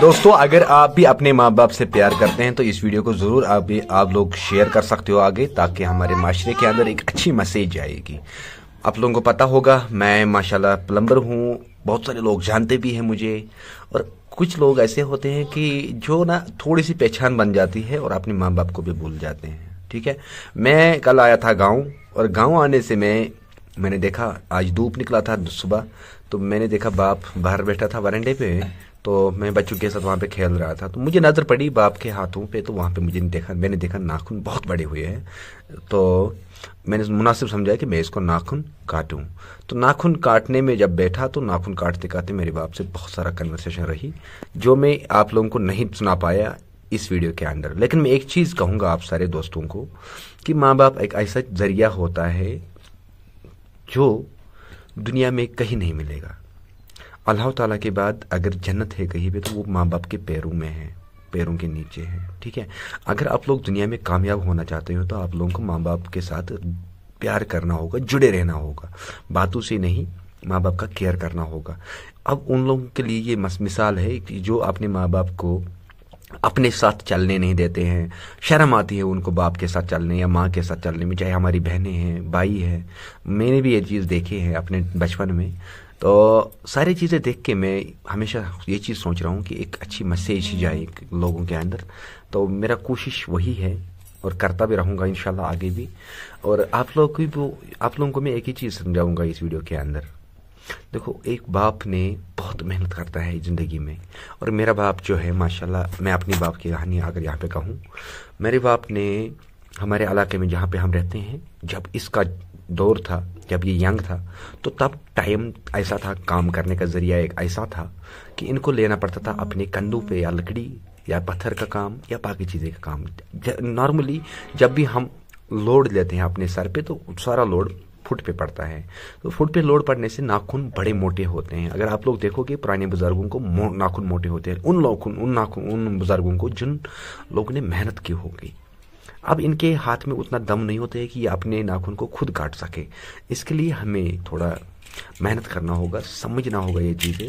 दोस्तों अगर आप भी अपने माँ बाप से प्यार करते हैं तो इस वीडियो को ज़रूर आप भी आप लोग शेयर कर सकते हो आगे ताकि हमारे माशरे के अंदर एक अच्छी मैसेज आएगी आप लोगों को पता होगा मैं माशाल्लाह प्लम्बर हूँ बहुत सारे लोग जानते भी हैं मुझे और कुछ लोग ऐसे होते हैं कि जो ना थोड़ी सी पहचान बन जाती है और अपने माँ बाप को भी भूल जाते हैं ठीक है मैं कल आया था गाँव और गाँव आने से मैं मैंने देखा आज धूप निकला था सुबह तो मैंने देखा बाप बाहर बैठा था वरेंडे पे तो मैं बच्चों के साथ वहाँ पे खेल रहा था तो मुझे नज़र पड़ी बाप के हाथों पे तो वहाँ पे मुझे देखा मैंने देखा नाखून बहुत बड़े हुए हैं तो मैंने मुनासिब समझा कि मैं इसको नाखून काटूं तो नाखून काटने में जब बैठा तो नाखून काटते काटते मेरे बाप से बहुत सारा कन्वर्सेशन रही जो मैं आप लोगों को नहीं सुना पाया इस वीडियो के अंदर लेकिन मैं एक चीज़ कहूँगा आप सारे दोस्तों को कि माँ बाप एक ऐसा जरिया होता है जो दुनिया में कहीं नहीं मिलेगा अल्लाह ताला के बाद अगर जन्नत है कहीं पे तो वो माँ बाप के पैरों में है पैरों के नीचे है ठीक है अगर आप लोग दुनिया में कामयाब होना चाहते हो तो आप लोगों को माँ बाप के साथ प्यार करना होगा जुड़े रहना होगा बातों से नहीं माँ बाप का केयर करना होगा अब उन लोगों के लिए ये मिसाल है कि जो अपने माँ बाप को अपने साथ चलने नहीं देते हैं शर्म आती है उनको बाप के साथ चलने या माँ के साथ चलने में चाहे हमारी बहनें हैं भाई हैं मैंने भी ये चीज़ देखी है अपने बचपन में तो सारी चीज़ें देख के मैं हमेशा ये चीज़ सोच रहा हूँ कि एक अच्छी मैसेज जाए लोगों के अंदर तो मेरा कोशिश वही है और करता भी रहूँगा इन आगे भी और आप लोग भी आप लोगों को मैं एक ही चीज़ समझाऊँगा इस वीडियो के अंदर देखो एक बाप ने बहुत मेहनत करता है ज़िंदगी में और मेरा बाप जो है माशाल्लाह मैं अपने बाप की कहानी अगर यहाँ पे कहूँ मेरे बाप ने हमारे इलाके में जहाँ पे हम रहते हैं जब इसका दौर था जब ये यंग था तो तब टाइम ऐसा था काम करने का जरिया एक ऐसा था कि इनको लेना पड़ता था अपने कंधों पे या लकड़ी या पत्थर का काम या बाकी चीज़ें का काम नॉर्मली जब भी हम लोड लेते हैं अपने सर पे तो सारा लोड फुट पे पड़ता है तो फुट पे लोड पड़ने से नाखून बड़े मोटे होते हैं अगर आप लोग देखोगे पुराने बुजुर्गों को मो, नाखून मोटे होते हैं उन लोग उन नाखून उन बुजुर्गों को जिन लोगों ने मेहनत की होगी अब इनके हाथ में उतना दम नहीं होता है कि ये अपने नाखून को खुद काट सके इसके लिए हमें थोड़ा मेहनत करना होगा समझना होगा ये चीज़ें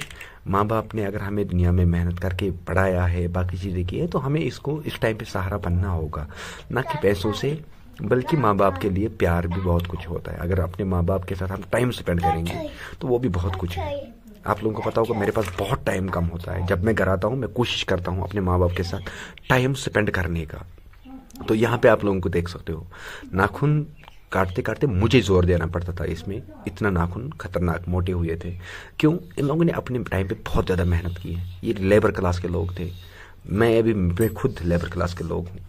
माँ बाप ने अगर हमें दुनिया में मेहनत करके पढ़ाया है बाकी चीज़ें की है तो हमें इसको इस टाइम पे सहारा बनना होगा ना कि पैसों से बल्कि माँ बाप के लिए प्यार भी बहुत कुछ होता है अगर अपने माँ बाप के साथ हम टाइम स्पेंड करेंगे तो वो भी बहुत कुछ है आप लोगों को पता होगा मेरे पास बहुत टाइम कम होता है जब मैं घर आता हूँ मैं कोशिश करता हूँ अपने माँ बाप के साथ टाइम स्पेंड करने का तो यहाँ पे आप लोगों को देख सकते हो नाखून काटते काटते मुझे जोर देना पड़ता था इसमें इतना नाखून खतरनाक मोटे हुए थे क्यों इन लोगों ने अपने टाइम पे बहुत ज़्यादा मेहनत की है ये लेबर क्लास के लोग थे मैं अभी मैं खुद लेबर क्लास के लोग हूँ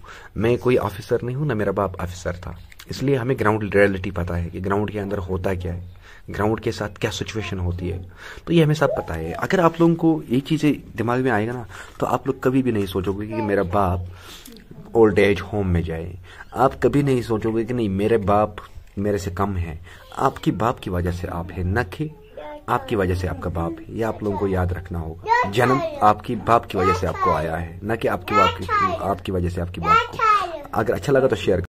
मैं कोई ऑफिसर नहीं हूँ ना मेरा बाप ऑफिसर था इसलिए हमें ग्राउंड रियलिटी पता है कि ग्राउंड के अंदर होता क्या है ग्राउंड के साथ क्या सिचुएशन होती है तो ये हमें सब पता है अगर आप लोगों को ये चीज़ें दिमाग में आएगा ना तो आप लोग कभी भी नहीं सोचोगे कि मेरा बाप ओल्ड एज होम में जाए आप कभी नहीं सोचोगे कि नहीं मेरे बाप मेरे से कम है आपकी बाप की वजह से आप है न कि आपकी वजह से आपका बाप है ये आप लोगों को याद रखना होगा जन्म आपकी बाप की वजह से आपको आया है न कि आपकी बाप की आपकी वजह से आपकी बाप को अगर अच्छा लगा तो शेयर